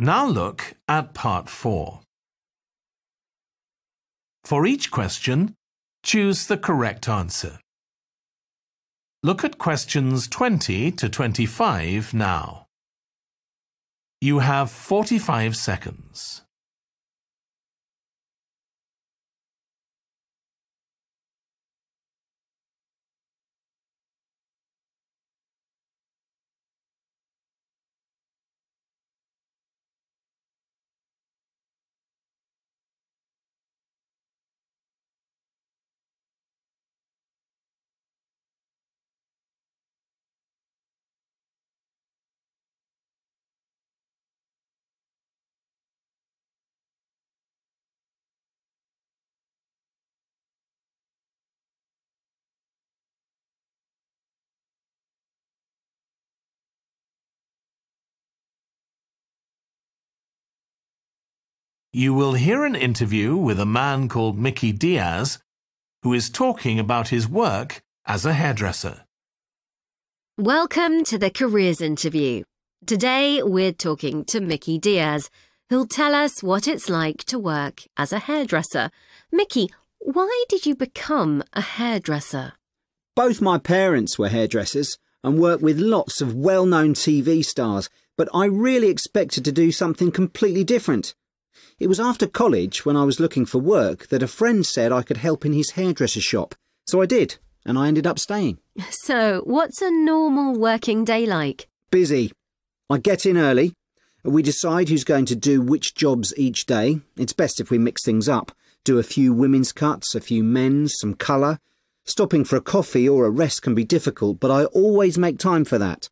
Now look at part 4. For each question, choose the correct answer. Look at questions 20 to 25 now. You have 45 seconds. you will hear an interview with a man called Mickey Diaz who is talking about his work as a hairdresser. Welcome to the Careers Interview. Today we're talking to Mickey Diaz, who'll tell us what it's like to work as a hairdresser. Mickey, why did you become a hairdresser? Both my parents were hairdressers and worked with lots of well known TV stars, but I really expected to do something completely different. It was after college, when I was looking for work, that a friend said I could help in his hairdresser shop. So I did, and I ended up staying. So, what's a normal working day like? Busy. I get in early. We decide who's going to do which jobs each day. It's best if we mix things up. Do a few women's cuts, a few men's, some colour. Stopping for a coffee or a rest can be difficult, but I always make time for that.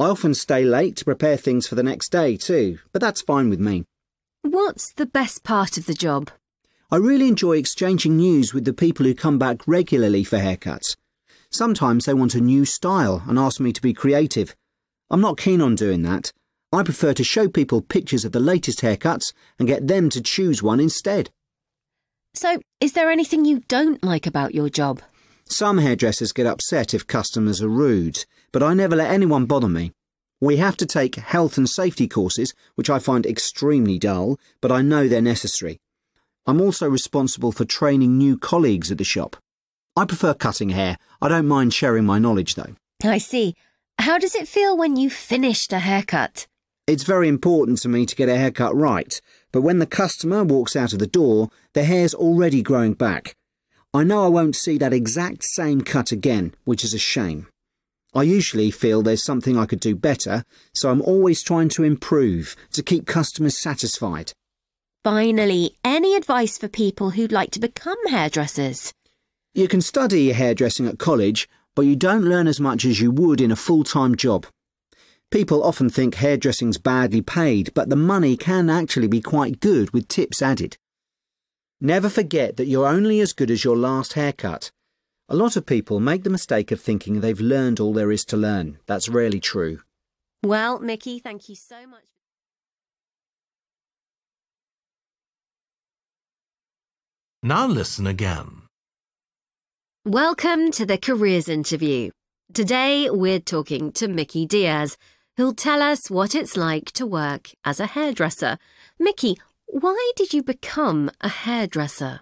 I often stay late to prepare things for the next day too, but that's fine with me. What's the best part of the job? I really enjoy exchanging news with the people who come back regularly for haircuts. Sometimes they want a new style and ask me to be creative. I'm not keen on doing that. I prefer to show people pictures of the latest haircuts and get them to choose one instead. So, is there anything you don't like about your job? Some hairdressers get upset if customers are rude, but I never let anyone bother me. We have to take health and safety courses, which I find extremely dull, but I know they're necessary. I'm also responsible for training new colleagues at the shop. I prefer cutting hair. I don't mind sharing my knowledge, though. I see. How does it feel when you've finished a haircut? It's very important to me to get a haircut right, but when the customer walks out of the door, the hair's already growing back. I know I won't see that exact same cut again, which is a shame. I usually feel there's something I could do better, so I'm always trying to improve to keep customers satisfied. Finally, any advice for people who'd like to become hairdressers? You can study hairdressing at college, but you don't learn as much as you would in a full-time job. People often think hairdressing's badly paid, but the money can actually be quite good with tips added. Never forget that you're only as good as your last haircut. A lot of people make the mistake of thinking they've learned all there is to learn. That's rarely true. Well, Mickey, thank you so much. Now listen again. Welcome to the Careers Interview. Today we're talking to Mickey Diaz, who'll tell us what it's like to work as a hairdresser. Mickey, why did you become a hairdresser?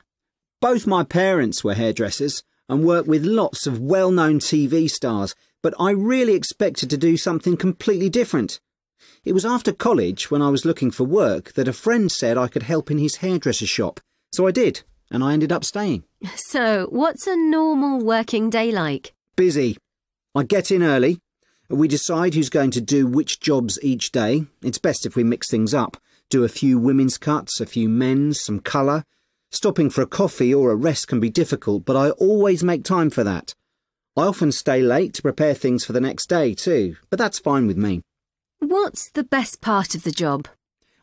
Both my parents were hairdressers and worked with lots of well-known TV stars, but I really expected to do something completely different. It was after college, when I was looking for work, that a friend said I could help in his hairdresser shop. So I did, and I ended up staying. So, what's a normal working day like? Busy. I get in early. We decide who's going to do which jobs each day. It's best if we mix things up. Do a few women's cuts, a few men's, some colour, Stopping for a coffee or a rest can be difficult, but I always make time for that. I often stay late to prepare things for the next day too, but that's fine with me. What's the best part of the job?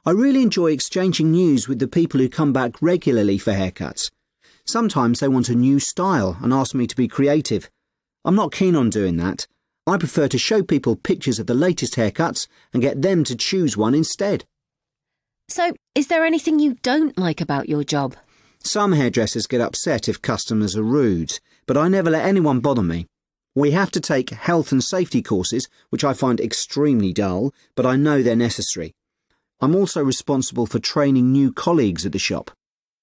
I really enjoy exchanging news with the people who come back regularly for haircuts. Sometimes they want a new style and ask me to be creative. I'm not keen on doing that. I prefer to show people pictures of the latest haircuts and get them to choose one instead. So, is there anything you don't like about your job? Some hairdressers get upset if customers are rude, but I never let anyone bother me. We have to take health and safety courses, which I find extremely dull, but I know they're necessary. I'm also responsible for training new colleagues at the shop.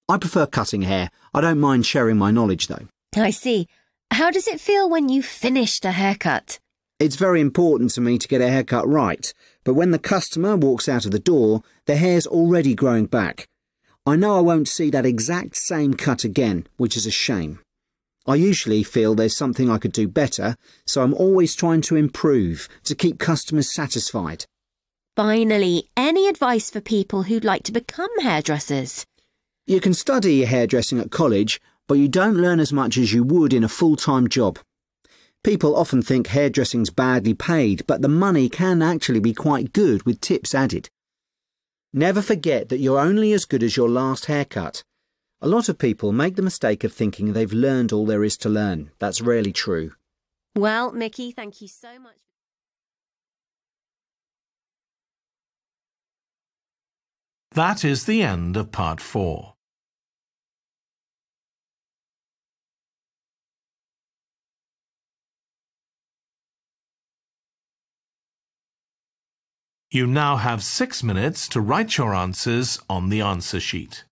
I prefer cutting hair. I don't mind sharing my knowledge, though. I see. How does it feel when you've finished a haircut? It's very important to me to get a haircut right, but when the customer walks out of the door, the hair's already growing back. I know I won't see that exact same cut again, which is a shame. I usually feel there's something I could do better, so I'm always trying to improve to keep customers satisfied. Finally, any advice for people who'd like to become hairdressers? You can study hairdressing at college, but you don't learn as much as you would in a full-time job. People often think hairdressing's badly paid, but the money can actually be quite good with tips added. Never forget that you're only as good as your last haircut. A lot of people make the mistake of thinking they've learned all there is to learn. That's rarely true. Well, Mickey, thank you so much. That is the end of part four. You now have six minutes to write your answers on the answer sheet.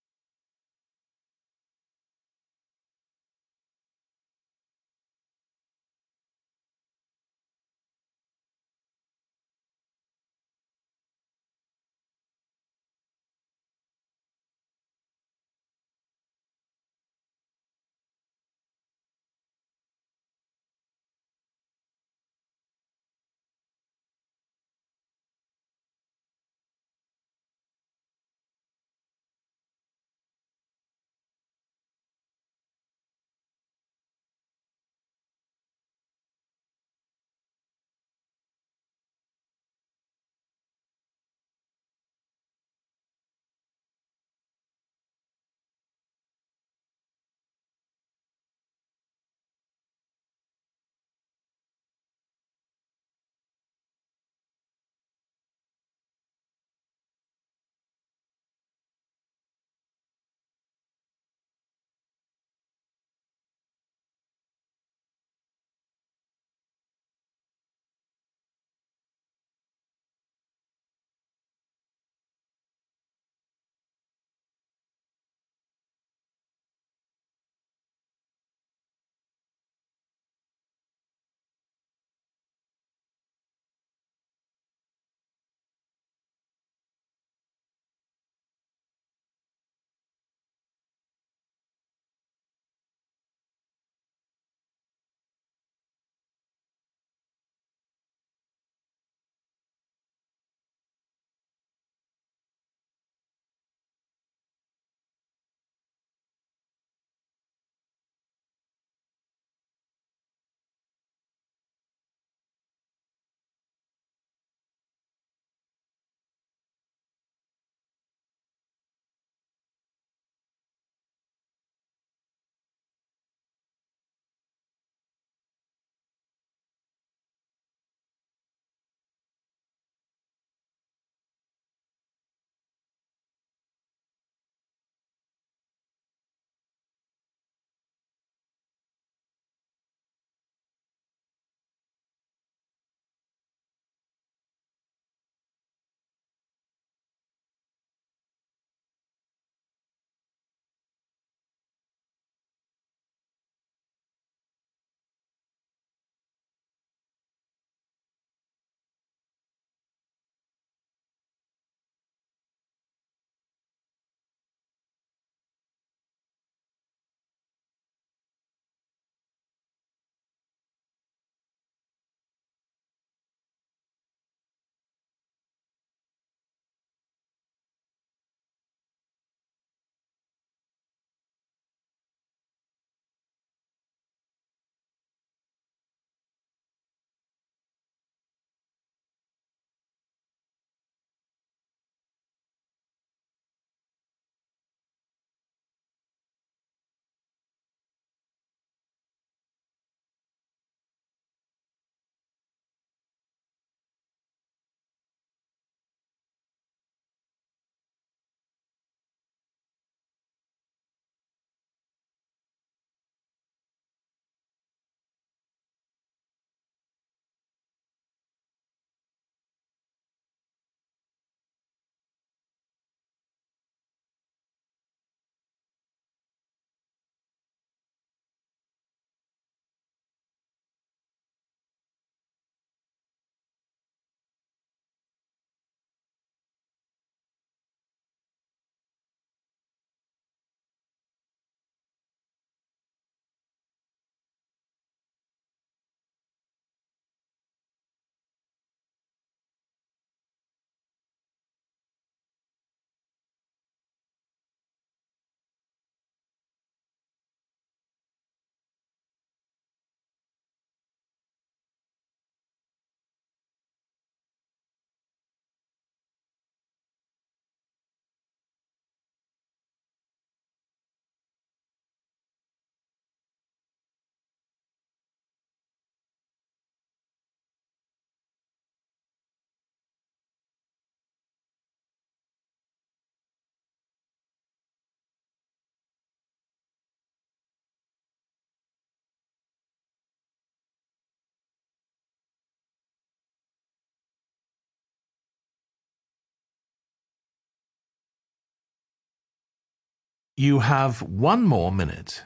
You have one more minute.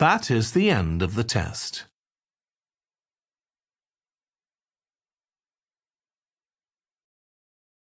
That is the end of the test.